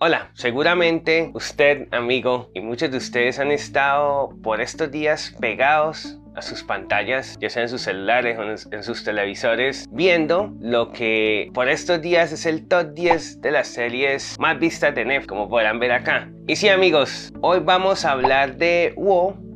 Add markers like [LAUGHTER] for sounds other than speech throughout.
Hola, seguramente usted, amigo, y muchos de ustedes han estado por estos días pegados a sus pantallas, ya sea en sus celulares o en sus televisores, viendo lo que por estos días es el top 10 de las series más vistas de Netflix, como podrán ver acá. Y sí, amigos, hoy vamos a hablar de WoW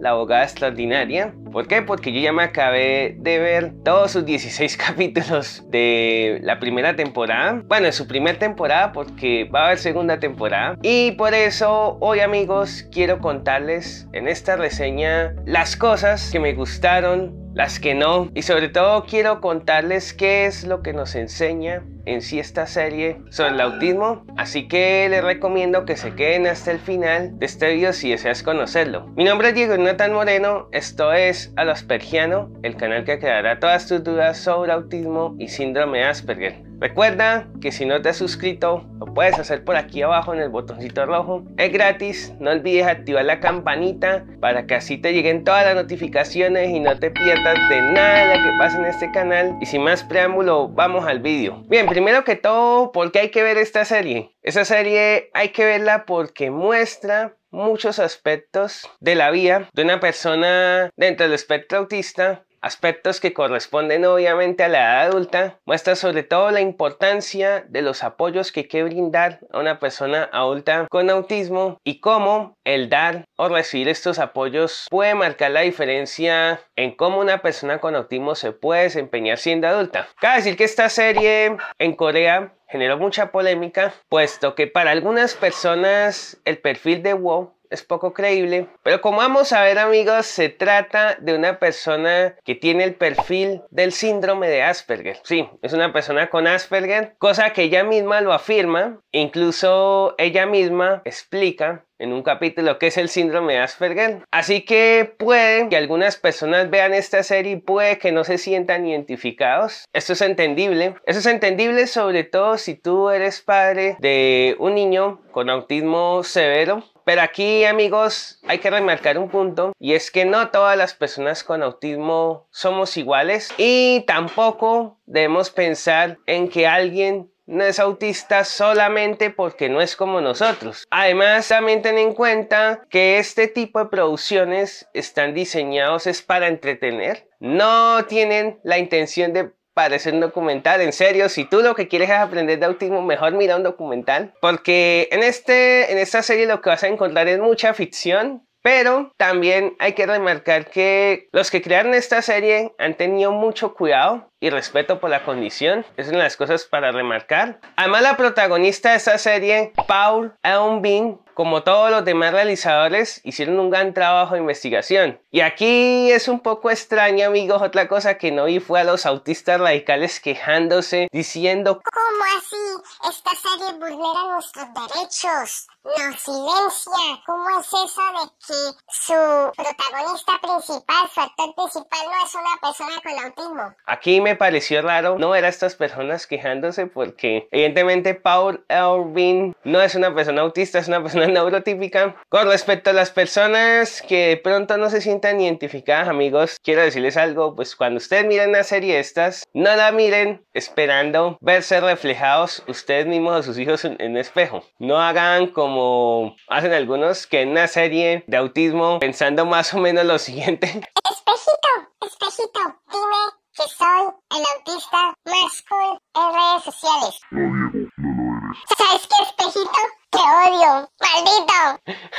la abogada extraordinaria. ¿Por qué? Porque yo ya me acabé de ver todos sus 16 [LAUGHS] capítulos de la primera temporada. Bueno, de su primera temporada porque va a haber segunda temporada. Y por eso hoy amigos quiero contarles en esta reseña las cosas que me gustaron las que no. Y sobre todo quiero contarles qué es lo que nos enseña en sí esta serie sobre el autismo, así que les recomiendo que se queden hasta el final de este video si deseas conocerlo. Mi nombre es Diego Nathan Moreno, esto es A Aspergiano, el canal que quedará todas tus dudas sobre autismo y síndrome de Asperger. Recuerda que si no te has suscrito, lo puedes hacer por aquí abajo en el botoncito rojo. Es gratis, no olvides activar la campanita para que así te lleguen todas las notificaciones y no te pierdas de nada de lo que pasa en este canal. Y sin más preámbulo, vamos al vídeo. Bien, primero que todo, ¿por qué hay que ver esta serie? Esa serie hay que verla porque muestra muchos aspectos de la vida de una persona dentro del espectro autista aspectos que corresponden obviamente a la edad adulta, muestra sobre todo la importancia de los apoyos que hay que brindar a una persona adulta con autismo y cómo el dar o recibir estos apoyos puede marcar la diferencia en cómo una persona con autismo se puede desempeñar siendo adulta. Cabe decir que esta serie en Corea generó mucha polémica, puesto que para algunas personas el perfil de WoW es poco creíble. Pero como vamos a ver amigos, se trata de una persona que tiene el perfil del síndrome de Asperger. Sí, es una persona con Asperger, cosa que ella misma lo afirma, e incluso ella misma explica en un capítulo qué es el síndrome de Asperger. Así que puede que algunas personas vean esta serie y puede que no se sientan identificados. Esto es entendible. eso es entendible sobre todo si tú eres padre de un niño con autismo severo pero aquí, amigos, hay que remarcar un punto y es que no todas las personas con autismo somos iguales y tampoco debemos pensar en que alguien no es autista solamente porque no es como nosotros. Además, también ten en cuenta que este tipo de producciones están diseñados es para entretener. No tienen la intención de parece un documental. En serio, si tú lo que quieres es aprender de autismo, mejor mira un documental. Porque en, este, en esta serie lo que vas a encontrar es mucha ficción. Pero también hay que remarcar que los que crearon esta serie han tenido mucho cuidado y respeto por la condición. Es una de las cosas para remarcar. Además, la protagonista de esta serie, Paul Aoun Bean, como todos los demás realizadores, hicieron un gran trabajo de investigación. Y aquí es un poco extraño, amigos. Otra cosa que no vi fue a los autistas radicales quejándose, diciendo: ¿Cómo así? Esta serie vulnera nuestros derechos, No, silencia. ¿Cómo es eso de que su protagonista principal, su actor principal, no es una persona con autismo? Aquí me pareció raro no ver estas personas quejándose porque, evidentemente, Paul Elvin no es una persona autista, es una persona neurotípica. Con respecto a las personas que de pronto no se sientan identificadas, amigos, quiero decirles algo, pues cuando ustedes miren una serie estas, no la miren esperando verse reflejados ustedes mismos o sus hijos en espejo. No hagan como hacen algunos que en una serie de autismo pensando más o menos lo siguiente. Espejito, espejito, dime que soy el autista más cool en redes sociales. No, Diego, no lo eres. ¿Sabes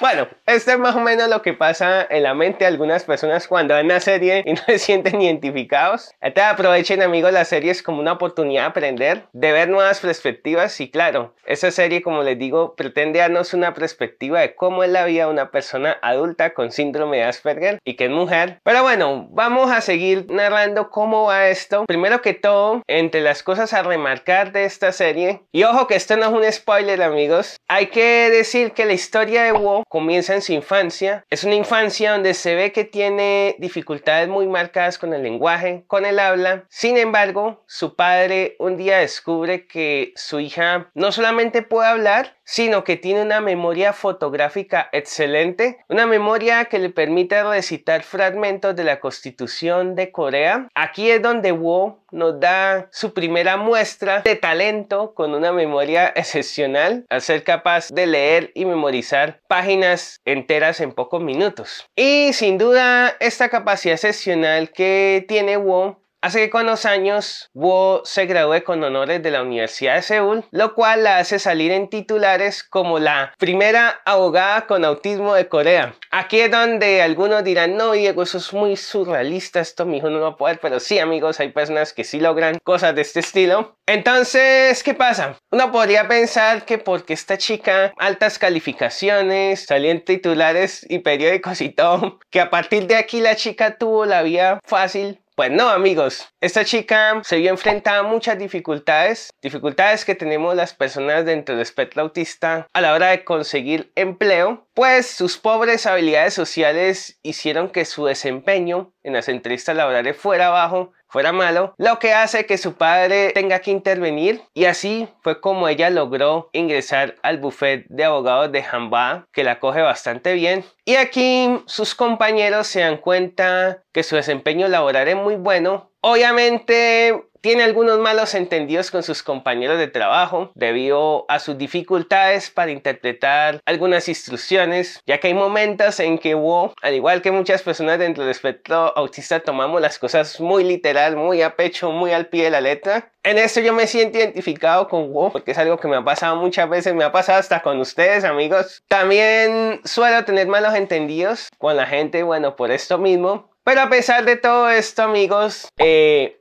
Bueno, esto es más o menos lo que pasa en la mente de algunas personas cuando ven una serie y [LAUGHS] no se sienten identificados. Entonces aprovechen amigos las series como una oportunidad de aprender, de ver nuevas perspectivas y claro, esta serie como les digo pretende darnos una perspectiva de cómo es la vida de una persona adulta con síndrome de Asperger y que es mujer. Pero bueno, vamos a seguir narrando cómo va esto. Primero que todo, entre las cosas a remarcar de esta serie, y ojo que esto no es un spoiler amigos, hay que decir que la historia de Wo comienza en su infancia. Es una infancia donde se ve que tiene dificultades muy marcadas con el lenguaje, con el habla. Sin embargo, su padre un día descubre que su hija no solamente puede hablar, sino que tiene una memoria fotográfica excelente, una memoria que le permite recitar fragmentos de la Constitución de Corea. Aquí es donde Wo nos da su primera muestra de talento con una memoria excepcional al ser capaz de leer y memorizar páginas enteras en pocos minutos. Y sin duda esta capacidad excepcional que tiene Wo Hace con los años, Wo se graduó con honores de la Universidad de Seúl, lo cual la hace salir en titulares como la primera abogada con autismo de Corea. Aquí es donde algunos dirán, no Diego, eso es muy surrealista, esto mi hijo no va a poder, pero sí amigos, hay personas que sí logran cosas de este estilo. Entonces, ¿qué pasa? Uno podría pensar que porque esta chica, altas calificaciones, salía en titulares y periódicos y todo, que a partir de aquí la chica tuvo la vida fácil bueno pues amigos. Esta chica se vio enfrentada a muchas dificultades, dificultades que tenemos las personas dentro del espectro autista a la hora de conseguir empleo, pues sus pobres habilidades sociales hicieron que su desempeño en las entrevistas laborales fuera bajo fuera malo, lo que hace que su padre tenga que intervenir y así fue como ella logró ingresar al buffet de abogados de Hanba que la coge bastante bien. Y aquí sus compañeros se dan cuenta que su desempeño laboral es muy bueno Obviamente tiene algunos malos entendidos con sus compañeros de trabajo debido a sus dificultades para interpretar algunas instrucciones, ya que hay momentos en que Wo, al igual que muchas personas dentro del espectro autista, tomamos las cosas muy literal, muy a pecho, muy al pie de la letra. En esto yo me siento identificado con Wo, porque es algo que me ha pasado muchas veces, me ha pasado hasta con ustedes, amigos. También suelo tener malos entendidos con la gente, bueno, por esto mismo, pero a pesar de todo esto, amigos, eh,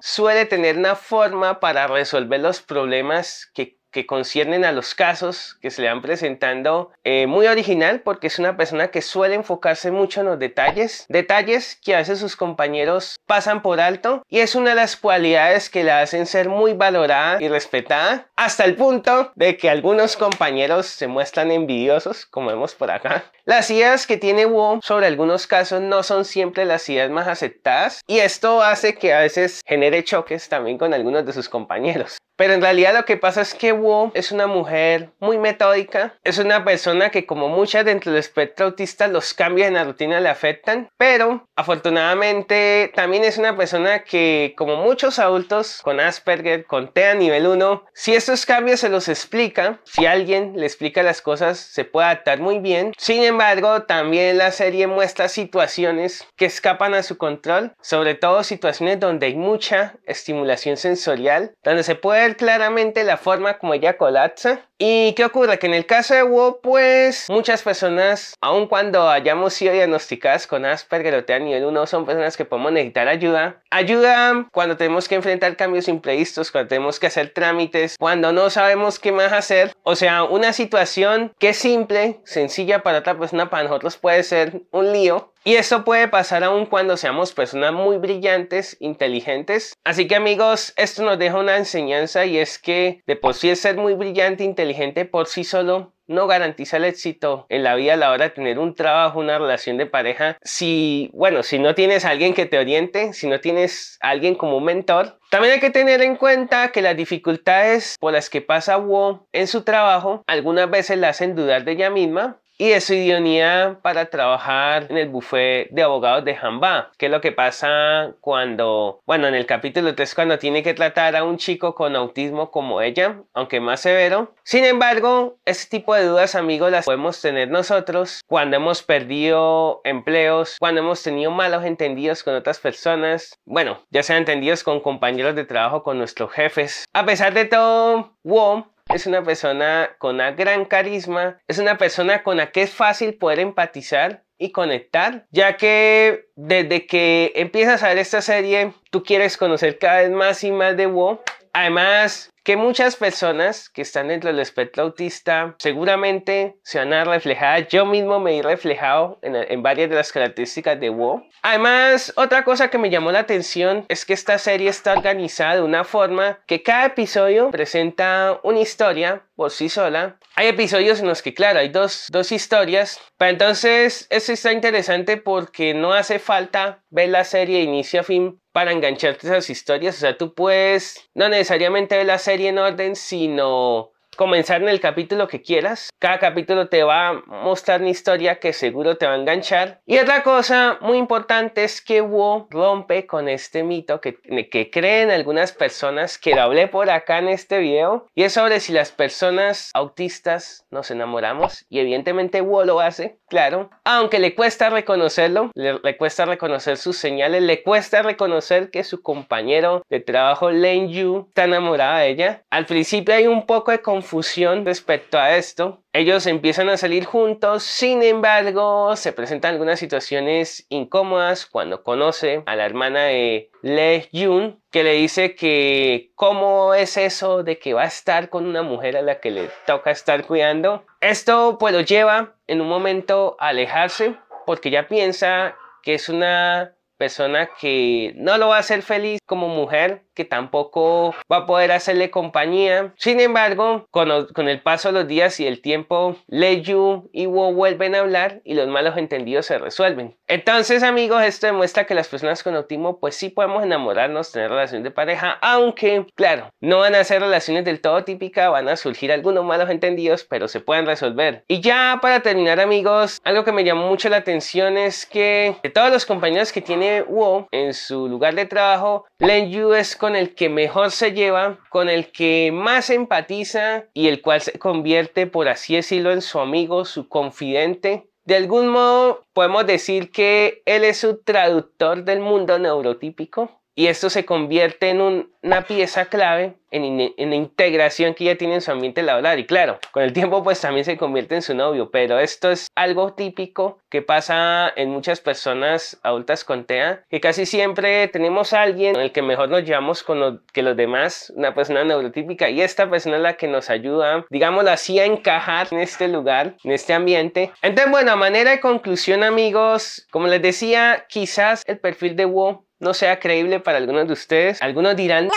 suele tener una forma para resolver los problemas que conciernen a los casos que se le van presentando eh, muy original porque es una persona que suele enfocarse mucho en los detalles detalles que a veces sus compañeros pasan por alto y es una de las cualidades que la hacen ser muy valorada y respetada hasta el punto de que algunos compañeros se muestran envidiosos, como vemos por acá. Las ideas que tiene Wu sobre algunos casos no son siempre las ideas más aceptadas y esto hace que a veces genere choques también con algunos de sus compañeros. Pero en realidad lo que pasa es que Wu es una mujer muy metódica, es una persona que como muchas dentro del espectro autista los cambios en la rutina le afectan, pero afortunadamente también es una persona que como muchos adultos con Asperger, con TEA nivel 1, si es estos cambios se los explica, si alguien le explica las cosas se puede adaptar muy bien. Sin embargo, también la serie muestra situaciones que escapan a su control, sobre todo situaciones donde hay mucha estimulación sensorial, donde se puede ver claramente la forma como ella colapsa ¿Y qué ocurre? Que en el caso de WoW, pues muchas personas, aun cuando hayamos sido diagnosticadas con Asperger o TEA nivel 1, son personas que podemos necesitar ayuda. Ayuda cuando tenemos que enfrentar cambios imprevistos, cuando tenemos que hacer trámites, cuando no sabemos qué más hacer. O sea, una situación que es simple, sencilla para otra persona, para nosotros puede ser un lío y eso puede pasar aún cuando seamos personas muy brillantes, inteligentes. Así que amigos, esto nos deja una enseñanza y es que de por sí ser muy brillante, inteligente por sí solo no garantiza el éxito en la vida a la hora de tener un trabajo, una relación de pareja. Si, bueno, si no tienes a alguien que te oriente, si no tienes a alguien como mentor. También hay que tener en cuenta que las dificultades por las que pasa Wo en su trabajo algunas veces la hacen dudar de ella misma y de su idoneidad para trabajar en el bufé de abogados de Hanba ¿Qué es lo que pasa cuando, bueno, en el capítulo 3 cuando tiene que tratar a un chico con autismo como ella, aunque más severo? Sin embargo, ese tipo de dudas, amigos, las podemos tener nosotros cuando hemos perdido empleos, cuando hemos tenido malos entendidos con otras personas, bueno, ya sean entendidos con compañeros de trabajo, con nuestros jefes. A pesar de todo, wow es una persona con una gran carisma, es una persona con la que es fácil poder empatizar y conectar, ya que desde que empiezas a ver esta serie, tú quieres conocer cada vez más y más de WoW Además, que muchas personas que están dentro del espectro autista seguramente se van a reflejar. Yo mismo me he reflejado en, varias de las características de WoW. Además, otra cosa que me llamó la atención es que esta serie está organizada de una forma que cada episodio presenta una historia por sí sola. Hay episodios en los que, claro, hay dos, dos historias. Pero entonces, eso está interesante porque no hace falta ver la serie de inicio a fin para engancharte esas historias. O sea, tú puedes no necesariamente ver la serie en orden, sino comenzar en el capítulo que quieras. Cada capítulo te va a mostrar una historia que seguro te va a enganchar. Y otra cosa muy importante es que Wo rompe con este mito que, que creen algunas personas que lo hablé por acá en este video. Y es sobre si las personas autistas nos enamoramos. Y evidentemente Wo lo hace, claro. Aunque le cuesta reconocerlo, le, cuesta reconocer sus señales, le cuesta reconocer que su compañero de trabajo Len Yu está enamorada de ella. Al principio hay un poco de confusión confusión respecto a esto. Ellos empiezan a salir juntos, sin embargo, se presentan algunas situaciones incómodas cuando conoce a la hermana de Lee Jun, que le dice que cómo es eso de que va a estar con una mujer a la que le toca estar cuidando. Esto pues lo lleva en un momento a alejarse porque ya piensa que es una persona que no lo va a hacer feliz como mujer que tampoco va a poder hacerle compañía. Sin embargo, con, el paso de los días y el tiempo, Yu y Wo vuelven a hablar y los malos entendidos se resuelven. Entonces, amigos, esto demuestra que las personas con autismo, pues sí podemos enamorarnos, tener relación de pareja, aunque, claro, no van a ser relaciones del todo típicas, van a surgir algunos malos entendidos, pero se pueden resolver. Y ya para terminar, amigos, algo que me llamó mucho la atención es que de todos los compañeros que tiene Wo en su lugar de trabajo, Len Yu es con el que mejor se lleva, con el que más empatiza y el cual se convierte, por así decirlo, en su amigo, su confidente. De algún modo podemos decir que él es su traductor del mundo neurotípico. Y esto se convierte en una pieza clave en, la integración que ya tiene en su ambiente laboral. Y claro, con el tiempo pues también se convierte en su novio. Pero esto es algo típico que pasa en muchas personas adultas con TEA. Que casi siempre tenemos alguien con el que mejor nos llevamos con que los demás. Una persona neurotípica. Y esta persona es la que nos ayuda, digamos así, a encajar en este lugar, en este ambiente. Entonces, bueno, a manera de conclusión amigos, como les decía, quizás el perfil de Wu no sea creíble para algunos de ustedes. Algunos dirán, no,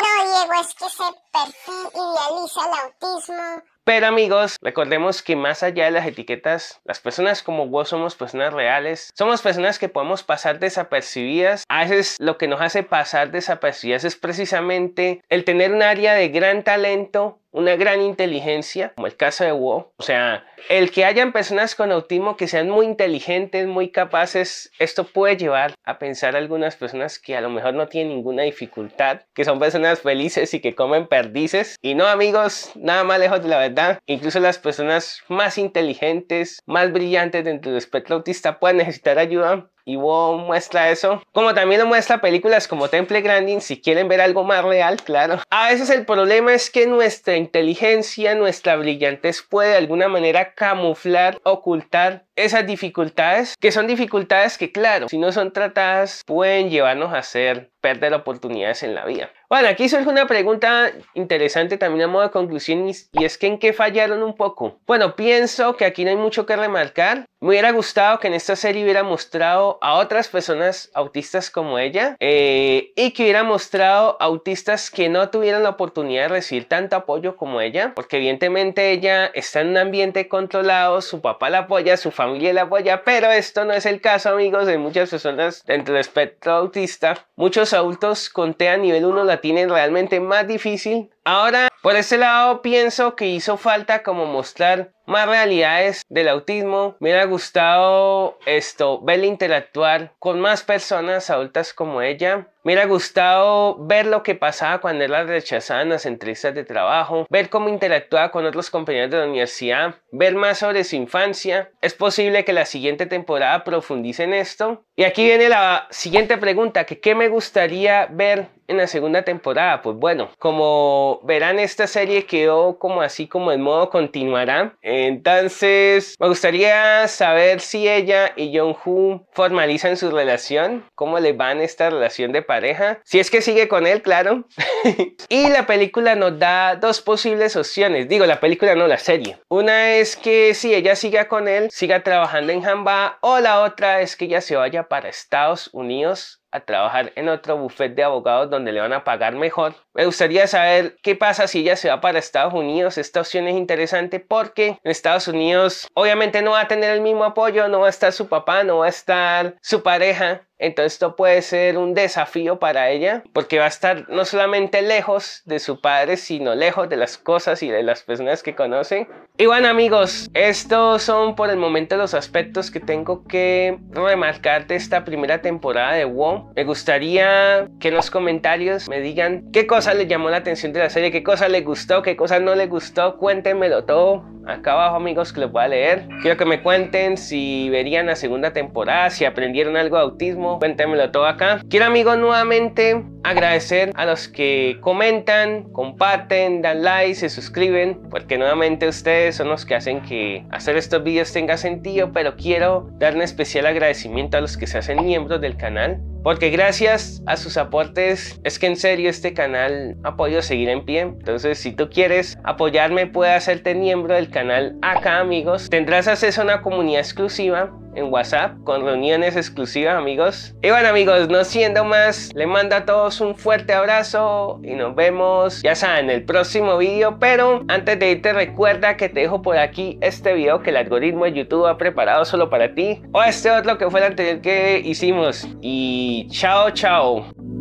es que el autismo. Pero amigos, recordemos que más allá de las etiquetas, las personas como vos somos personas reales, somos personas que podemos pasar desapercibidas. A veces lo que nos hace pasar desapercibidas es precisamente el tener un área de gran talento una gran inteligencia, como el caso de Wo. O sea, el que hayan personas con autismo que sean muy inteligentes, muy capaces, esto puede llevar a pensar algunas personas que a lo mejor no tienen ninguna dificultad, que son personas felices y que comen perdices. Y no, amigos, nada más lejos de la verdad. Incluso las personas más inteligentes, más brillantes dentro del espectro autista pueden necesitar ayuda y Wow muestra eso. Como también lo muestra películas como Temple Grandin, si quieren ver algo más real, claro. A veces el problema es que nuestra inteligencia, nuestra brillantez puede de alguna manera camuflar, ocultar esas dificultades, que son dificultades que claro, si no son tratadas pueden llevarnos a hacer perder oportunidades en la vida. Bueno, aquí surge una pregunta interesante también a modo de conclusión y es que en qué fallaron un poco. Bueno, pienso que aquí no hay mucho que remarcar. Me hubiera gustado que en esta serie hubiera mostrado a otras personas autistas como ella eh, y que hubiera mostrado autistas que no tuvieran la oportunidad de recibir tanto apoyo como ella, porque evidentemente ella está en un ambiente controlado, su papá la apoya, su familia y la apoya, pero esto no es el caso, amigos, de muchas personas dentro del espectro autista. Muchos adultos con TEA nivel 1 la tienen realmente más difícil Ahora, por ese lado, pienso que hizo falta como mostrar más realidades del autismo. Me ha gustado esto, verla interactuar con más personas adultas como ella. Me ha gustado ver lo que pasaba cuando él la en las entrevistas de trabajo, ver cómo interactuaba con otros compañeros de la universidad, ver más sobre su infancia. Es posible que la siguiente temporada profundice en esto. Y aquí viene la siguiente pregunta, que qué me gustaría ver en la segunda temporada. Pues bueno, como verán, esta serie quedó como así como en modo continuará. Entonces, me gustaría saber si ella y John Hu formalizan su relación, cómo le van esta relación de pareja. Si es que sigue con él, claro. [LAUGHS] y la película nos da dos posibles opciones. Digo, la película no, la serie. Una es que si ella siga con él, siga trabajando en Hanba o la otra es que ella se vaya para Estados Unidos a trabajar en otro bufete de abogados donde le van a pagar mejor. Me gustaría saber qué pasa si ella se va para Estados Unidos. Esta opción es interesante porque en Estados Unidos obviamente no va a tener el mismo apoyo, no va a estar su papá, no va a estar su pareja. Entonces esto puede ser un desafío para ella porque va a estar no solamente lejos de su padre, sino lejos de las cosas y de las personas que conoce Y bueno amigos, estos son por el momento los aspectos que tengo que remarcar de esta primera temporada de WoW. Me gustaría que en los comentarios me digan qué cosa les llamó la atención de la serie, qué cosa les gustó, qué cosa no les gustó, cuéntenmelo todo acá abajo amigos que lo a leer. Quiero que me cuenten si verían la segunda temporada, si aprendieron algo de autismo Cuéntemelo todo acá. Quiero amigos nuevamente agradecer a los que comentan, comparten, dan like, se suscriben, porque nuevamente ustedes son los que hacen que hacer estos vídeos tenga sentido, pero quiero dar un especial agradecimiento a los que se hacen miembros del canal, porque gracias a sus aportes es que en serio este canal ha podido seguir en pie. Entonces, si tú quieres apoyarme, puedes hacerte miembro del canal acá, amigos. Tendrás acceso a una comunidad exclusiva en WhatsApp con reuniones exclusivas, amigos. Y bueno, amigos, no siendo más, le mando a todos un fuerte abrazo y nos vemos, ya saben, en el próximo vídeo. Pero antes de irte, recuerda que te dejo por aquí este video que el algoritmo de YouTube ha preparado solo para ti. O este otro que fue el anterior que hicimos. Y chao, chao.